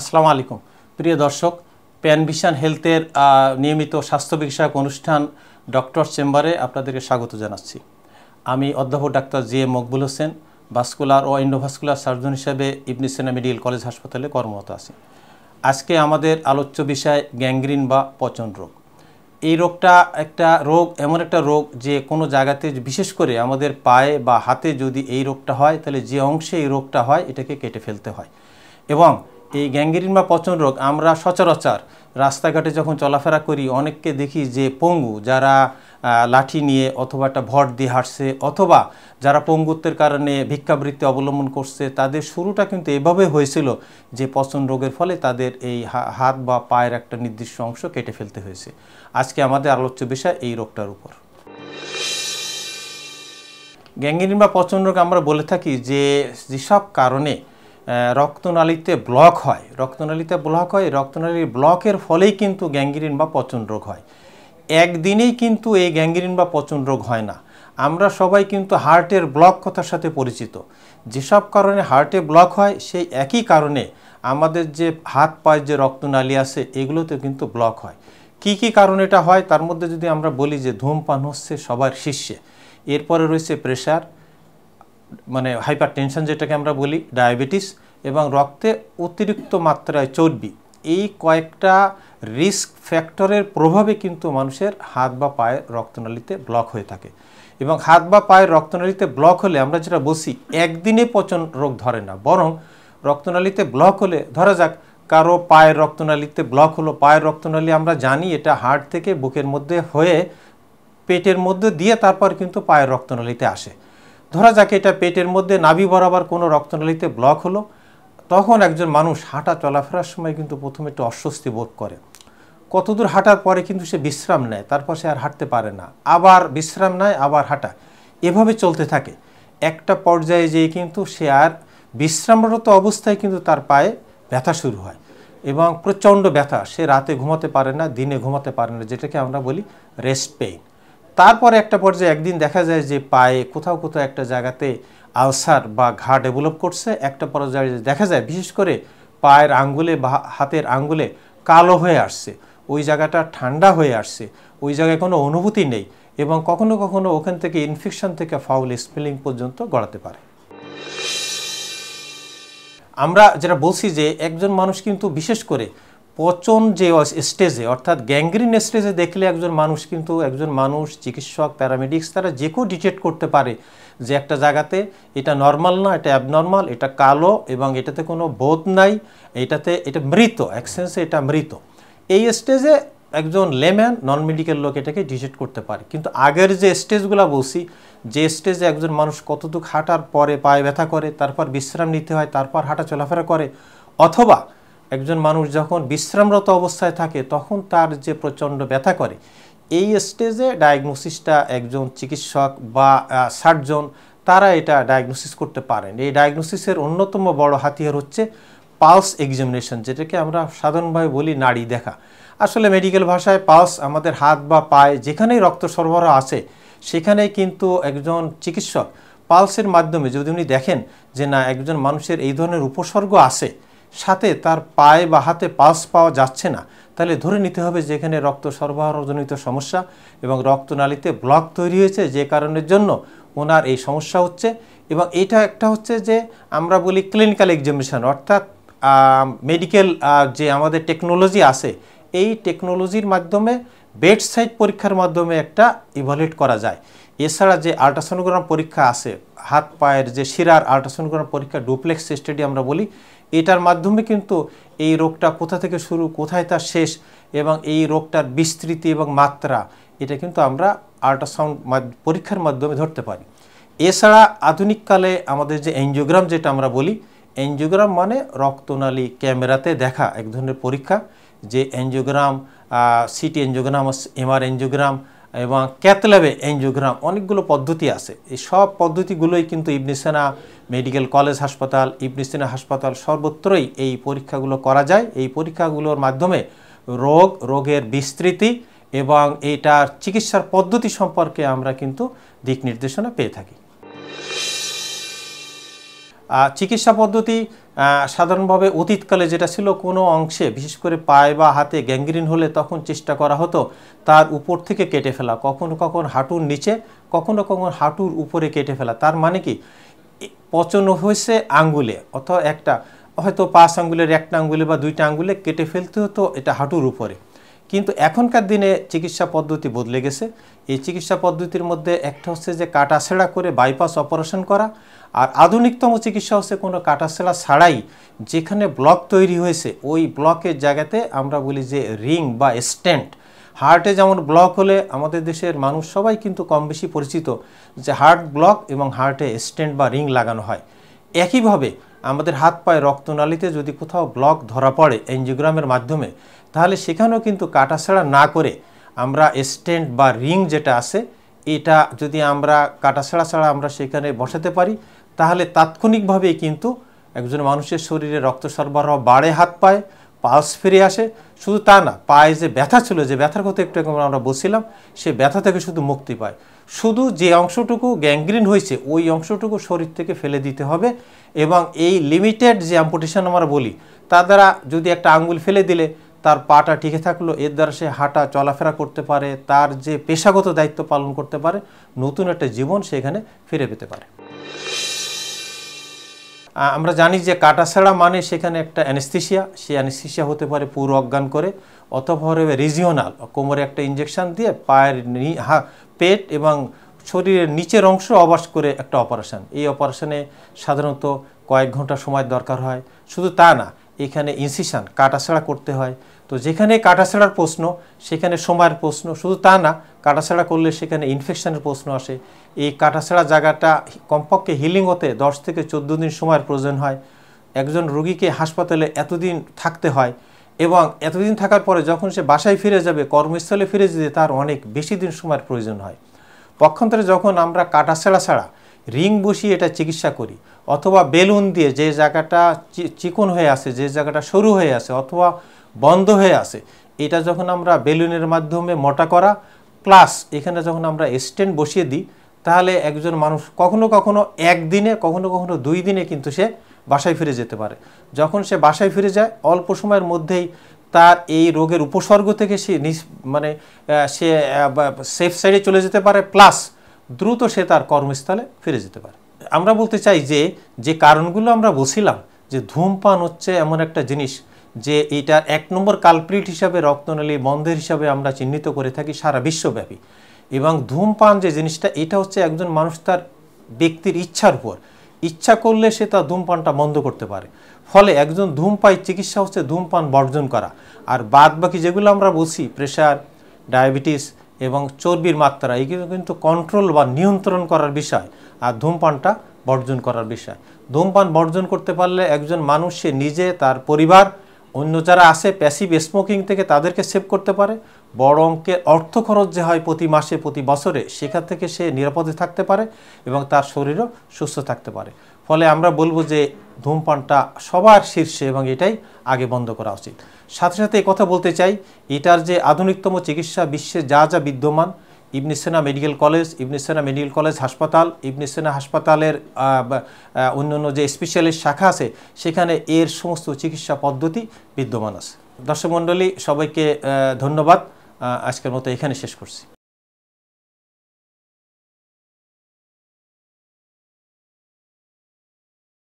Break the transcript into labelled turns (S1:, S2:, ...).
S1: আসসালামু আলাইকুম প্রিয় দর্শক প্যান ভিশন হেলথের নিয়মিত স্বাস্থ্য বিষয়ক অনুষ্ঠান ডক্টর চেম্বারে আপনাদেরকে স্বাগত জানাচ্ছি আমি অধ্যাপক doctor G M Maqbul Hossain vascular ও ইন্ডোভাস্কুলার সার্জন হিসেবে ইবনিসেনা মেডিকেল কলেজ হাসপাতালে কর্মরত আছি আজকে আমাদের আলোচ্য বিষয় গ্যাংগ্রিন বা পচন রোগ এই রোগটা একটা রোগ এমন একটা রোগ যে কোনো জায়গাতে বিশেষ করে আমাদের পায়ে বা হাতে যদি এই রোগটা হয় তাহলে যে অংশে এই রোগটা হয় এটাকে কেটে ফেলতে হয় এবং এই গ্যাঙ্গেরিন বা পচন রোগ আমরা সচরাচর রাস্তাঘাটে যখন চলাফেরা করি অনেককে দেখি যে পঙ্গু যারা লাঠি নিয়ে অথবা একটা ভর দিয়ে হাঁটছে অথবা যারা পঙ্গুত্বের কারণে ভিক্ষাবৃত্তি অবলম্বন করছে তাদের শুরুটা কিন্তু এভাবে হয়েছিল যে পচন রোগের ফলে তাদের এই হাত বা পায়ের একটা নির্দিষ্ট অংশ কেটে ফেলতে হয়েছে আজকে আমাদের আলোচ্য বিষয় এই রোগটার উপর গ্যাঙ্গেরিন বা পচন রোগ আমরা বলে থাকি যে যেসব কারণে রক্তনালীতে ব্লক হয় রক্তনালীতে ব্লক হয় রক্তনালীর ব্লকের ফলেই কিন্তু গ্যাঙ্গিরিন বা পচন রোগ হয় একদিনেই কিন্তু এই গ্যাঙ্গিরিন বা পচন রোগ হয় না আমরা সবাই কিন্তু হার্টের ব্লক কথার সাথে পরিচিত যেসব কারণে হার্টে ব্লক হয় সেই একই কারণে আমাদের যে হাত পায়ের যে রক্তনালী আছে এগুলোতে কিন্তু ব্লক হয় কি কি কারণ এটা হয় তার মধ্যে যদি আমরা বলি যে ধূমপান হচ্ছে সবার শীর্ষে এরপরে রয়েছে প্রেশার মানে হাইপার টেনশন যেটাকে আমরা বলি ডায়াবেটিস এবং রক্তে অতিরিক্ত মাত্রায় চর্বি এই কয়েকটা রিস্ক ফ্যাক্টরের প্রভাবে কিন্তু মানুষের হাত বা পায়ের রক্তনালীতে ব্লক হয়ে থাকে এবং হাত বা পায়ের রক্তনালীতে ব্লক হলে আমরা যেটা বসি একদিনে পচন রোগ ধরে না বরং রক্তনালীতে ব্লক হলে ধরা যাক কারো পায়ের রক্তনালীতে ব্লক হলো পায়ের রক্তনালী আমরা জানি এটা হার্ট থেকে বুকের মধ্যে হয়ে পেটের মধ্যে দিয়ে তারপর কিন্তু পায়ের রক্তনালীতে আসে ধরা যাক এটা পেটের মধ্যে নাভি বরাবর কোনো রক্তনালীতে ব্লক হলো তখন একজন মানুষ হাঁটা চলাফেরার সময় কিন্তু প্রথমে একটু অস্বস্তি বোধ করে কতদূর হাঁটার পরে কিন্তু সে বিশ্রাম নেয় তারপর সে আর হাঁটতে পারে না আবার বিশ্রাম নেয় আবার হাঁটা এভাবে চলতে থাকে একটা পর্যায়ে যেয়ে কিন্তু সে আর বিশ্রামরত অবস্থায় কিন্তু তার পায়ে ব্যথা শুরু হয় এবং প্রচণ্ড ব্যথা সে রাতে ঘুমাতে পারে না দিনে ঘুমাতে পারে না যেটাকে আমরা বলি রেস্ট পেইন তারপরে একটা পর্যায়ে একদিন দেখা যায় যে পায়ে কোথাও কোথাও একটা জায়গাতে আলসার বা ঘা ডেভেলপ করছে একটা পর্যায়ে দেখা যায় বিশেষ করে পায়ের আঙ্গুলে বা হাতের আঙ্গুলে কালো হয়ে আসছে ওই জায়গাটা ঠান্ডা হয়ে আসছে ওই জায়গায় কোনো অনুভূতি নেই এবং কখনো কখনো ওখান থেকে ইনফেকশন থেকে ফাউল স্মেলিং পর্যন্ত গড়াতে পারে আমরা যেটা বলছি যে একজন মানুষ কিন্তু বিশেষ করে পচন যে স্টেজে অর্থাৎ গ্যাংগ্রিন স্টেজে দেখলে একজন মানুষ কিন্তু একজন মানুষ চিকিৎসক প্যারামেডিক্স তারা যে কেউ ডিটেক্ট করতে পারে যে একটা জায়গাতে এটা নর্মাল না এটা অ্যাবনর্মাল এটা কালো এবং এটাতে কোনো বোধ নাই এটাতে এটা মৃত এক সেন্সে এটা মৃত এই স্টেজে একজন লেম্যান নন মেডিকেল লোক এটাকে ডিটেক্ট করতে পারে কিন্তু আগের যে স্টেজগুলো বলছি যে স্টেজে একজন মানুষ কতটুকু হাঁটার পরে পায়ে ব্যথা করে তারপর বিশ্রাম নিতে হয় তারপর হাঁটা চলাফেরা করে অথবা একজন মানুষ যখন বিশ্রামরত অবস্থায় থাকে তখন তার যে প্রচণ্ড ব্যথা করে এই স্টেজে ডায়াগনোসিসটা একজন চিকিৎসক বা সার্জন তারা এটা ডায়াগনোসিস করতে পারেন এই ডায়াগনোসিসের অন্যতম বড় হাতিয়ার হচ্ছে পালস এক্সামিনেশন যেটাকে আমরা সাধারণভাবে বলি নাড়ি দেখা আসলে মেডিকেল ভাষায় পালস আমাদের হাত বা পায়ে যেখানেই রক্ত সরবরাহ আছে সেখানে কিন্তু একজন চিকিৎসক পালসের মাধ্যমে যদি উনি দেখেন যে না একজন মানুষের এই ধরনের উপসর্গ আছে সাথে তার পায়ে বা হাতে পাস পাওয়া যাচ্ছে না তাহলে ধরে নিতে হবে যে এখানে রক্ত সরবরাহজনিত সমস্যা এবং রক্তনালীতে ব্লক তৈরি হয়েছে যে কারণের জন্য ওনার এই সমস্যা হচ্ছে এবং এটা একটা হচ্ছে যে আমরা বলি ক্লিনিক্যাল এক্সামিনেশান অর্থাৎ মেডিকেল যে আমাদের টেকনোলজি আছে এই টেকনোলজির মাধ্যমে বেডসাইড পরীক্ষার মাধ্যমে একটা ইভালুয়েট করা যায় এছাড়া যে আল্ট্রাসোনোগ্রাম পরীক্ষা আছে হাত পায়ের যে শিরার আল্ট্রাসোনোগ্রাম পরীক্ষা ডুপ্লেক্স স্টেডি আমরা বলি এটার মাধ্যমে কিন্তু এই রোগটা কোথা থেকে শুরু কোথায় তার শেষ এবং এই রোগটার বিস্তৃতি এবং মাত্রা এটা কিন্তু আমরা আল্ট্রাসাউন্ড পরীক্ষার মাধ্যমে ধরতে পারি এছাড়া আধুনিককালে আমাদের যে এনজিওগ্রাম যেটা আমরা বলি এনজিওগ্রাম মানে রক্তনালী ক্যামেরাতে দেখা এক ধরনের পরীক্ষা যে angiogram CT angiogram MR angiogram এবং ক্যাথল্যাবে এনজিওগ্রাম অনেকগুলো পদ্ধতি আছে এই সব পদ্ধতিগুলোই কিন্তু ইবনিসেনা মেডিকেল কলেজ হাসপাতাল ইবনিসেনা হাসপাতাল সর্বত্রই এই পরীক্ষাগুলো করা যায় এই পরীক্ষাগুলোর মাধ্যমে রোগ রোগের বিস্তৃতি এবং এটার চিকিৎসার পদ্ধতি সম্পর্কে আমরা কিন্তু দিক নির্দেশনা পেয়ে থাকি চিকিৎসা পদ্ধতি সাধারণভাবে অতীতকালে যেটা ছিল কোনো অংশে বিশেষ করে পায়ে বা হাতে গ্যাংগ্রিন হলে তখন চেষ্টা করা হতো তার উপর থেকে কেটে ফেলা কখনো কখনো হাঁটুর নিচে কখনো কখনো হাঁটুর উপরে কেটে ফেলা তার মানে কি পচন হয়েছে আঙ্গুলে অথবা একটা হয়তো পাঁচ আঙ্গুলের একটা আঙ্গুলে বা দুইটা আঙ্গুলে কেটে ফেলতে হতো এটা হাঁটুর উপরে কিন্তু এখনকার দিনে চিকিৎসা পদ্ধতি বদলে গেছে এই চিকিৎসা পদ্ধতির মধ্যে একটা হচ্ছে যে কাটাছেড়া করে বাইপাস অপারেশন করা আর আধুনিকতম চিকিৎসা হচ্ছে কোনো কাটাছেড়া ছাড়াই যেখানে ব্লক তৈরি হয়েছে ওই ব্লকের জায়গাতে আমরা বলি যে রিং বা স্ট্যান্ড হার্টে যেমন ব্লক হলে আমাদের দেশের মানুষ সবাই কিন্তু কম বেশি পরিচিত যে হার্ট ব্লক এবং হার্টে স্ট্যান্ট বা রিং লাগানো হয় একইভাবে আমাদের হাত পায়ে রক্তনালীতে যদি কোথাও ব্লক ধরা পড়ে এনজিওগ্রামের মাধ্যমে তাহলে সেখানেও কিন্তু কাটাছেড়া না করে আমরা স্টেন্ট বা রিং যেটা আছে এটা যদি আমরা কাটাছেড়া ছাড়া আমরা সেখানে বসাতে পারি তাহলে তাৎক্ষণিকভাবেই কিন্তু একজন মানুষের শরীরে রক্ত সরবরাহ বাড়ে হাত পায়ে পালস ফিরে আসে শুধু তা না পায়ে যে ব্যথা ছিল যে ব্যথার কথা একটু আমরা বসিলাম সে ব্যথা থেকে শুধু মুক্তি পায় শুধু যে অংশটুকু গ্যাংগ্রিন হয়েছে ওই অংশটুকু শরীর থেকে ফেলে দিতে হবে এবং এই লিমিটেড যে অ্যাম্পুটেশন আমরা বলি তা দ্বারা যদি একটা আঙ্গুল ফেলে দিলে তার পাটা টিকে থাকলো এর দ্বারা সে হাঁটা চলাফেরা করতে পারে তার যে পেশাগত দায়িত্ব পালন করতে পারে নতুন একটা জীবন সেখানে ফিরে পেতে পারে আমরা জানি যে কাটা ছাড়া মানে সেখানে একটা অ্যানেস্থিসিয়া সে অ্যানেস্থিসিয়া হতে পারে পুরো অজ্ঞান করে অথবা রিজিওনাল কোমরে একটা ইঞ্জেকশন দিয়ে পায়ের হা পেট এবং শরীরের নিচের অংশ অবাস করে একটা অপারেশন এই অপারেশনে সাধারণত কয়েক ঘন্টা সময় দরকার হয় শুধু তা না এখানে ইনসিশান কাটাছাড়া করতে হয় তো যেখানে কাটাছাড়ার প্রশ্ন সেখানে সময়ের প্রশ্ন শুধু তা না কাটাছাড়া করলে সেখানে ইনফেকশনের প্রশ্ন আসে এই কাটাছাড়া জায়গাটা কমপক্ষে হিলিং হতে দশ থেকে চোদ্দো দিন সময়ের প্রয়োজন হয় একজন রুগীকে হাসপাতালে এতদিন থাকতে হয় এবং এতদিন থাকার পরে যখন সে বাসায় ফিরে যাবে কর্মস্থলে ফিরে যেতে তার অনেক বেশি দিন সময়ের প্রয়োজন হয় পক্ষান্তরে যখন আমরা কাটা ছাড়া ছাড়া রিং বসিয়ে এটা চিকিৎসা করি অথবা বেলুন দিয়ে যে জায়গাটা চিকন হয়ে আছে যে জায়গাটা সরু হয়ে আছে অথবা বন্ধ হয়ে আছে এটা যখন আমরা বেলুনের মাধ্যমে মোটা করা প্লাস এখানে যখন আমরা স্ট্যান্ড বসিয়ে দিই তাহলে একজন মানুষ কখনো কখনো একদিনে কখনো কখনো দুই দিনে কিন্তু সে বাসায় ফিরে যেতে পারে যখন সে বাসায় ফিরে যায় অল্প সময়ের মধ্যেই তার এই রোগের উপসর্গ থেকে সে মানে সে সেফ সাইডে চলে যেতে পারে প্লাস দ্রুত সে তার কর্মস্থলে ফিরে যেতে পারে আমরা বলতে চাই যে যে কারণগুলো আমরা বলছিলাম যে ধূমপান হচ্ছে এমন একটা জিনিস যে এটা এক নম্বর কালপ্রিট হিসাবে রক্তনালী বন্ধের হিসাবে আমরা চিহ্নিত করে থাকি সারা বিশ্বব্যাপী এবং ধূমপান যে জিনিসটা এটা হচ্ছে একজন মানুষ তার ব্যক্তির ইচ্ছার উপর ইচ্ছা করলে সে তার ধূমপানটা বন্ধ করতে পারে ফলে একজন ধূমপায় চিকিৎসা হচ্ছে ধূমপান বর্জন করা আর বাদ বাকি যেগুলো আমরা বলছি প্রেশার ডায়াবেটিস এবং চর্বির মাত্রা এইগুলো কিন্তু কন্ট্রোল বা নিয়ন্ত্রণ করার বিষয় আর ধূমপানটা বর্জন করার বিষয় ধূমপান বর্জন করতে পারলে একজন মানুষ সে নিজে তার পরিবার অন্য যারা আসে প্যাসিভ স্মোকিং থেকে তাদেরকে সেভ করতে পারে বড় অঙ্কের অর্থ খরচ যে হয় প্রতি মাসে প্রতি বছরে সেখান থেকে সে নিরাপদে থাকতে পারে এবং তার শরীরও সুস্থ থাকতে পারে ফলে আমরা বলবো যে ধূমপানটা সবার শীর্ষে এবং এটাই আগে বন্ধ করা উচিত সাথে সাথে কথা বলতে চাই এটার যে আধুনিকতম চিকিৎসা বিশ্বে যা যা বিদ্যমান Ibn Sina medical college Ibn Sina medical college হাসপাতাল ইবনিসেনা হাসপাতালের অন্য অন্য যে স্পেশালিস্ট শাখা আছে সেখানে এর সমস্ত চিকিৎসা পদ্ধতি বিদ্যমান আছে দর্শক মণ্ডলী সবাইকে ধন্যবাদ আজকের মতো এখানে শেষ করছি